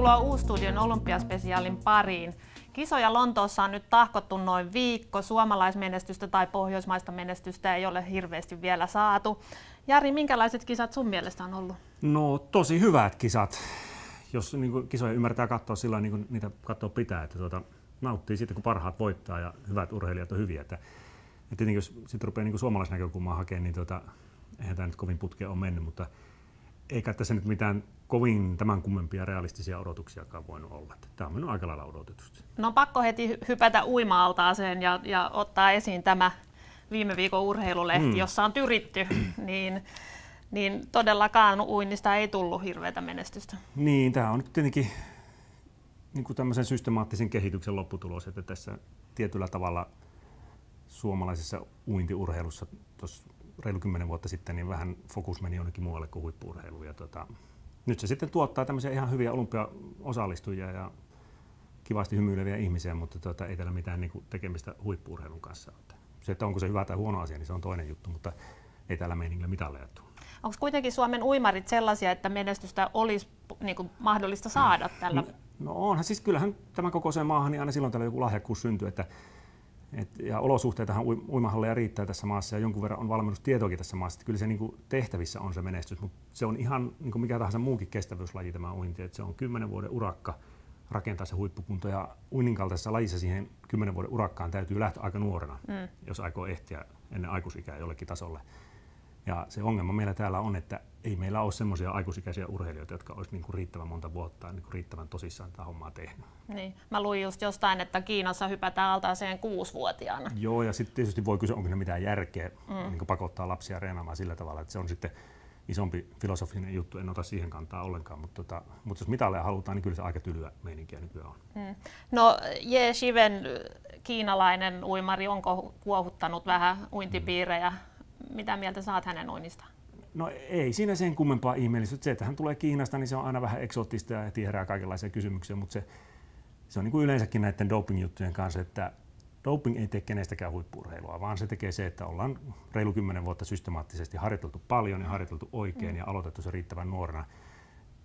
Tervetuloa Uustudion olympiaspesiaalin pariin. Kisoja Lontoossa on nyt tahkottu noin viikko. Suomalaismenestystä tai pohjoismaista menestystä ei ole hirveästi vielä saatu. Jari, minkälaiset kisat sun mielestä on ollut? No tosi hyvät kisat, jos niin kuin, kisoja ymmärtää katsoa sillä niin kuin niitä katsoa pitää. Että tuota, nauttii siitä, kun parhaat voittaa ja hyvät urheilijat on hyviä. Että, että tietenkin jos sitten rupeaa niin suomalaisnäkökulmaa hakemaan, niin tuota, eihän tämä nyt kovin putkeen ole mennyt, mutta eikä tässä nyt mitään kovin tämän kummempia realistisia odotuksiakaan voinut olla. Tämä on mennyt aika lailla odotetusti. No pakko heti hypätä uima-altaaseen ja, ja ottaa esiin tämä viime viikon urheilulehti, mm. jossa on tyritty, niin, niin todellakaan uinnista ei tullut hirveätä menestystä. Niin, tämä on nyt tietenkin niin kuin tämmöisen systemaattisen kehityksen lopputulos, että tässä tietyllä tavalla suomalaisessa uintiurheilussa tuossa reilu kymmenen vuotta sitten, niin vähän fokus meni jonnekin muualle kuin huippuurheiluun. Ja tota, nyt se sitten tuottaa tämmöisiä ihan hyviä olympiaosallistujia ja kivasti hymyileviä ihmisiä, mutta tota, ei tällä mitään niin kuin, tekemistä huippuurheilun kanssa Se, että onko se hyvä tai huono asia, niin se on toinen juttu, mutta ei tällä meiningillä mitalleja tule. Onko kuitenkin Suomen uimarit sellaisia, että menestystä olisi niin kuin, mahdollista saada no, tällä? No onhan, siis kyllähän tämän kokoiseen maahan niin aina silloin tällä joku lahjakkuus syntyy, että et, ja olosuhteitahan uimahalleja riittää tässä maassa ja jonkun verran on valmennustietoakin tässä maassa. Et kyllä se niin kuin, tehtävissä on se menestys, mutta se on ihan niin kuin mikä tahansa muukin kestävyyslaji tämä uinti. Et se on kymmenen vuoden urakka rakentaa se huippukunto ja uinnin kaltaisessa lajissa siihen kymmenen vuoden urakkaan täytyy lähteä aika nuorena, mm. jos aikoo ehtiä ennen aikuisikää jollekin tasolle. Ja se ongelma meillä täällä on, että ei meillä ole semmoisia aikuisikäisiä urheilijoita, jotka olisi niin kuin riittävän monta vuotta niin kuin riittävän tosissaan tätä hommaa tehnyt. Niin. Mä luin just jostain, että Kiinassa hypätään altaaseen kuusivuotiaana. Joo, ja sitten tietysti voi kysyä, onko ne mitään järkeä mm. niin kuin pakottaa lapsia reenaamaan sillä tavalla, että se on sitten isompi filosofinen juttu, en ota siihen kantaa ollenkaan, mutta, tota, mutta jos mitaleja halutaan, niin kyllä se aika tylyä meininkiä nykyään on. Mm. No Jee Shiven kiinalainen uimari onko kuohuttanut vähän uintipiirejä mm mitä mieltä saat hänen uinnista? No ei siinä sen kummempaa ihmeellisyyttä. Se, että hän tulee Kiinasta, niin se on aina vähän eksoottista ja heti herää kaikenlaisia kysymyksiä, mutta se, se on niin kuin yleensäkin näiden doping-juttujen kanssa, että doping ei tee kenestäkään huippurheilua, vaan se tekee se, että ollaan reilu kymmenen vuotta systemaattisesti harjoiteltu paljon ja harjoiteltu oikein mm. ja aloitettu se riittävän nuorena.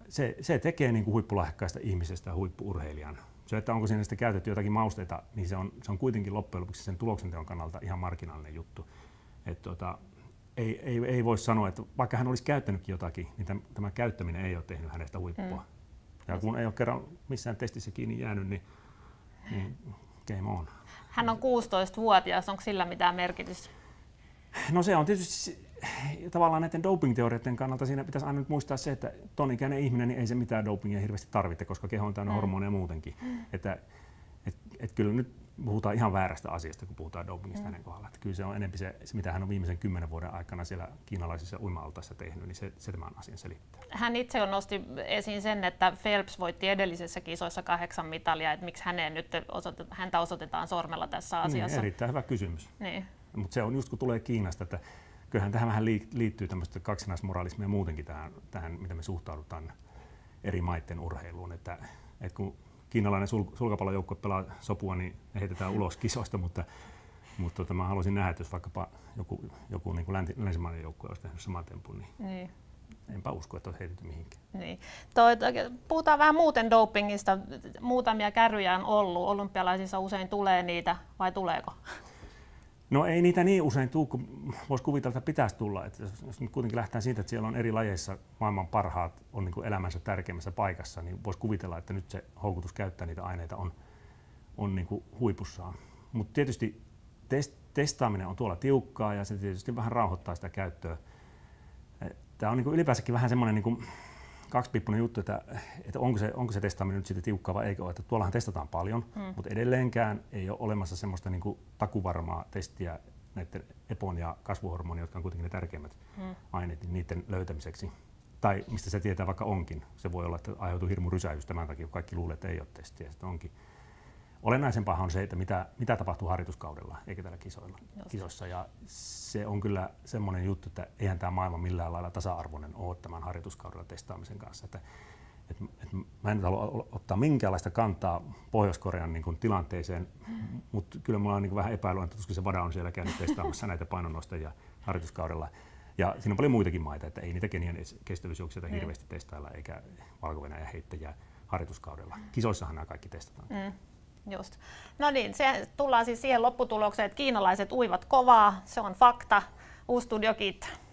Se, se tekee niin kuin huippulahjakkaista ihmisestä huippurheilijan. Se, että onko siinä sitten käytetty jotakin mausteita, niin se on, se on kuitenkin loppujen lopuksi sen tuloksenteon kannalta ihan marginaalinen juttu. Et tota, ei, ei, ei voi sanoa, että vaikka hän olisi käyttänytkin jotakin, niin tämä käyttäminen ei ole tehnyt hänestä huippua. Mm. Ja kun ei ole kerran missään testissä kiinni jäänyt, niin, niin game on. Hän on 16-vuotias, onko sillä mitään merkitystä? No se on tietysti tavallaan näiden doping-teorioiden kannalta siinä pitäisi aina nyt muistaa se, että ton ikäinen ihminen niin ei se mitään dopingia hirveästi tarvitse, koska keho on täynnä mm. hormoneja muutenkin. Mm. Että et, et kyllä nyt puhutaan ihan väärästä asiasta, kun puhutaan dopingista mm. hänen kohdalla. Että kyllä se on enempi se, se, mitä hän on viimeisen kymmenen vuoden aikana siellä kiinalaisissa uima-altaissa tehnyt, niin se, se tämän asian selittää. Hän itse on nosti esiin sen, että Phelps voitti edellisessä kisoissa kahdeksan mitalia, että miksi häneen nyt osoite, häntä osoitetaan sormella tässä niin, asiassa. Niin, erittäin hyvä kysymys. Niin. Mutta se on just kun tulee Kiinasta, että kyllähän tähän vähän liittyy tämmöistä kaksinaismoralismia muutenkin tähän, tähän, mitä me suhtaudutaan eri maiden urheiluun, että, että kun kiinalainen sul, sulkapallojoukkue pelaa sopua, niin heitetään ulos kisoista, mutta, mutta tota, mä haluaisin nähdä, että jos vaikkapa joku, joku niin kuin länti, länsimainen joukkue olisi tehnyt saman tempun, niin, niin enpä usko, että olisi heitetty mihinkään. Niin. Toi, puhutaan vähän muuten dopingista. Muutamia kärryjä on ollut. Olympialaisissa usein tulee niitä, vai tuleeko? No ei niitä niin usein tule, kun voisi kuvitella, että pitäisi tulla. Että jos, jos nyt kuitenkin lähtee siitä, että siellä on eri lajeissa maailman parhaat on niin elämänsä tärkeimmässä paikassa, niin voisi kuvitella, että nyt se houkutus käyttää niitä aineita on, on niin huipussaan. Mutta tietysti test, testaaminen on tuolla tiukkaa ja se tietysti vähän rauhoittaa sitä käyttöä. Tämä on niin ylipäänsäkin vähän semmoinen niin kaksipiippunen juttu, että, että onko, se, onko se testaaminen nyt sitten tiukkaa vai eikö ole. Että tuollahan testataan paljon, mm. mutta edelleenkään ei ole olemassa semmoista niin kuin takuvarmaa testiä näiden epon ja kasvuhormonin, jotka on kuitenkin ne tärkeimmät mm. aineet, niiden löytämiseksi. Tai mistä se tietää vaikka onkin. Se voi olla, että aiheutuu hirmu rysäys tämän takia, kun kaikki luulee, että ei ole testiä, sitten onkin. Olennaisempaa on se, että mitä, mitä tapahtuu harjoituskaudella, eikä tällä kisoilla, kisoissa. Ja se on kyllä semmoinen juttu, että eihän tämä maailma millään lailla tasa-arvoinen ole tämän harjoituskaudella testaamisen kanssa. Että, et, et mä en halua ottaa minkäänlaista kantaa Pohjois-Korean niin kuin, tilanteeseen, mm. mutta kyllä mulla on niin kuin, vähän epäilyä, että tuskin se VADA on siellä käynyt testaamassa näitä painonnostajia harjoituskaudella. Ja siinä on paljon muitakin maita, että ei niitä Kenian kestävyysjuoksijoita mm. Niin. hirveästi testailla, eikä valko heittäjiä harjoituskaudella. Kisoissahan nämä kaikki testataan. Mm. Just. No niin, se, tullaan siis siihen lopputulokseen, että kiinalaiset uivat kovaa, se on fakta. Uusi Studio kiittää.